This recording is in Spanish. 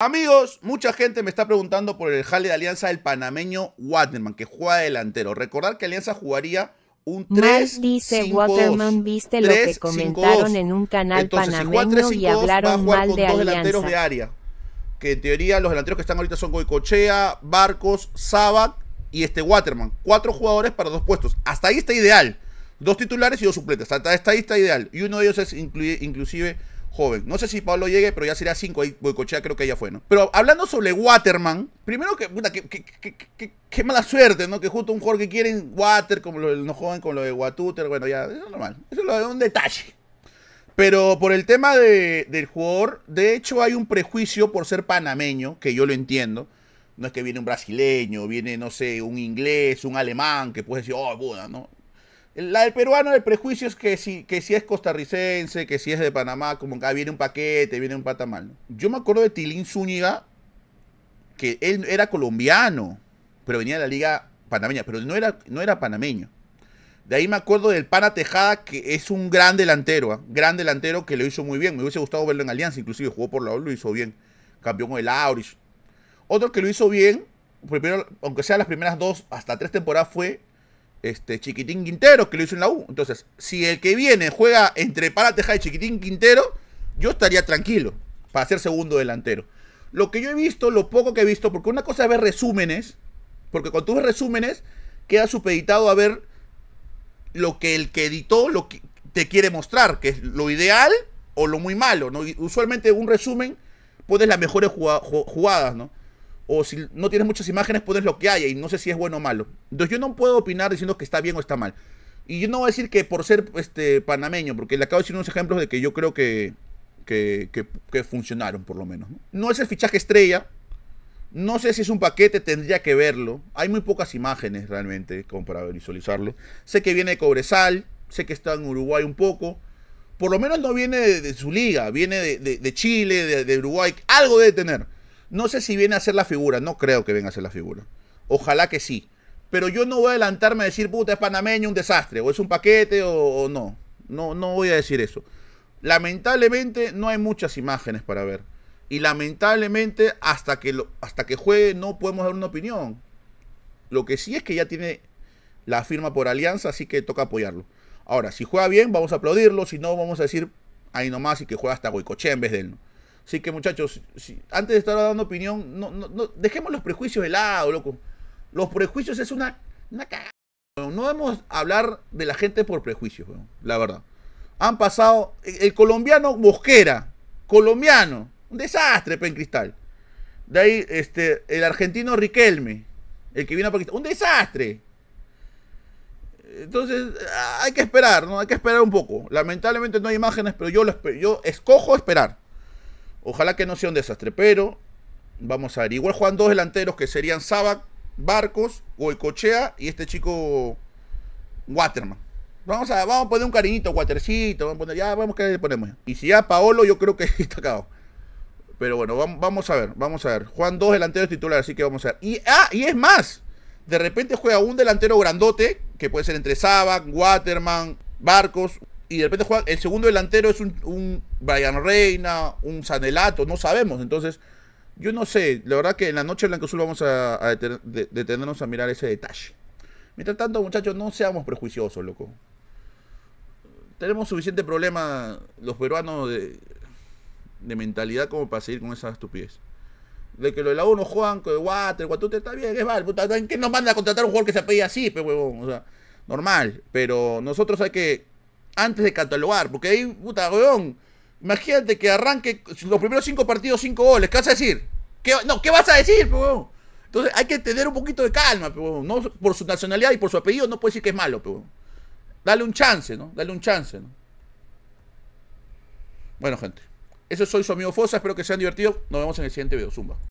Amigos, mucha gente me está preguntando por el jale de Alianza del panameño Waterman, que juega delantero. Recordar que Alianza jugaría un 3 Mal dice Waterman, viste lo que comentaron en un canal panameño y hablaron mal de delanteros de área. Que en teoría los delanteros que están ahorita son Goicochea, Barcos, Sabat y este Waterman. Cuatro jugadores para dos puestos. Hasta ahí está ideal. Dos titulares y dos suplentes. Hasta, ahí está ideal. Y uno de ellos es inclusive joven. No sé si Pablo llegue, pero ya sería 5. Ahí Boicochea creo que ya fue, ¿no? Pero hablando sobre Waterman, primero que, puta, qué que, que, que mala suerte, ¿no? Que justo un jugador que quieren Water, como lo, no joven con lo de Watuter, bueno, ya, eso es normal. Eso es un detalle. Pero por el tema de, del jugador, de hecho hay un prejuicio por ser panameño, que yo lo entiendo. No es que viene un brasileño, viene, no sé, un inglés, un alemán, que puede decir, oh, buda, ¿no? La del peruano, el prejuicio es que si, que si es costarricense, que si es de Panamá, como que ah, viene un paquete, viene un patamal. Yo me acuerdo de Tilín Zúñiga, que él era colombiano, pero venía de la liga panameña, pero no era, no era panameño. De ahí me acuerdo del Pana Tejada, que es un gran delantero, ¿ah? gran delantero que lo hizo muy bien. Me hubiese gustado verlo en Alianza, inclusive jugó por la O, lo hizo bien. Campeón con el Auris. Otro que lo hizo bien, primero, aunque sea las primeras dos hasta tres temporadas, fue este, Chiquitín Quintero, que lo hizo en la U. Entonces, si el que viene juega entre Parateja y Chiquitín Quintero, yo estaría tranquilo para ser segundo delantero. Lo que yo he visto, lo poco que he visto, porque una cosa es ver resúmenes, porque cuando tú ves resúmenes, queda supeditado a ver lo que el que editó lo que te quiere mostrar, que es lo ideal o lo muy malo, ¿no? usualmente un resumen pones las mejores jugadas, ¿no? o si no tienes muchas imágenes, pones lo que haya y no sé si es bueno o malo. Entonces yo no puedo opinar diciendo que está bien o está mal. Y yo no voy a decir que por ser este panameño, porque le acabo de decir unos ejemplos de que yo creo que, que, que, funcionaron por lo menos. No es el fichaje estrella, no sé si es un paquete, tendría que verlo. Hay muy pocas imágenes realmente como para visualizarlo. Sé que viene de Cobresal, sé que está en Uruguay un poco. Por lo menos no viene de, su liga, viene de, de Chile, de, Uruguay. Algo debe tener. No sé si viene a ser la figura, no creo que venga a ser la figura. Ojalá que sí. Pero yo no voy a adelantarme a decir, puta, es panameño, un desastre, o es un paquete, o, no. No, no voy a decir eso. Lamentablemente no hay muchas imágenes para ver. Y lamentablemente hasta que, hasta que juegue no podemos dar una opinión. Lo que sí es que ya tiene la firma por alianza, así que toca apoyarlo. Ahora, si juega bien, vamos a aplaudirlo. Si no, vamos a decir ahí nomás y que juega hasta Goicoche en vez de él. Así que muchachos, antes de estar dando opinión, no, dejemos los prejuicios de lado, loco. Los prejuicios es una, una cagada. No debemos hablar de la gente por prejuicios, la verdad. Han pasado. E, el, colombiano Mosquera, colombiano, un desastre, Pen Cristal. De ahí, este, el argentino Riquelme, el que vino a Pakistán, un desastre. Entonces, hay que esperar, ¿no? Hay que esperar un poco. Lamentablemente no hay imágenes, pero yo, yo escojo esperar. Ojalá que no sea un desastre, pero vamos a ver. Igual juegan dos delanteros que serían Sabac, Barcos, Goicochea y este chico Waterman. Vamos a, vamos a poner un cariñito, Watercito, vamos a poner, ya le ponemos. Y si ya Paolo, yo creo que está acabado. Pero bueno, vamos, a ver, vamos a ver. Juan dos delanteros titulares, así que vamos a ver. Y, ah, y es más, de repente juega un delantero grandote, que puede ser entre Saba, Waterman, Barcos, y de repente juega, el segundo delantero es un, un Brian Reina, un Sanelato, no sabemos. Entonces, yo no sé, la verdad que en la noche Azul vamos a, a detenernos a mirar ese detalle. Mientras tanto, muchachos, no seamos prejuiciosos, loco. Tenemos suficiente problema los peruanos de, de mentalidad como para seguir con esa estupidez. De que lo de la 1 juegan con el Water, Guatute, está bien, es mal. ¿Quién nos manda a contratar un jugador que se apellida así, huevón? O sea, normal. Pero nosotros hay que antes de catalogar, porque ahí, puta, weón, imagínate que arranque los primeros cinco partidos, cinco goles, ¿qué vas a decir? no, ¿qué vas a decir, weón? Entonces hay que tener un poquito de calma, weón, ¿no? Por su nacionalidad y por su apellido no puede decir que es malo, weón. Dale un chance, ¿no? Dale un chance, ¿no? Bueno, gente. Eso soy su amigo Fosa, espero que se hayan divertido. Nos vemos en el siguiente video. Zumba.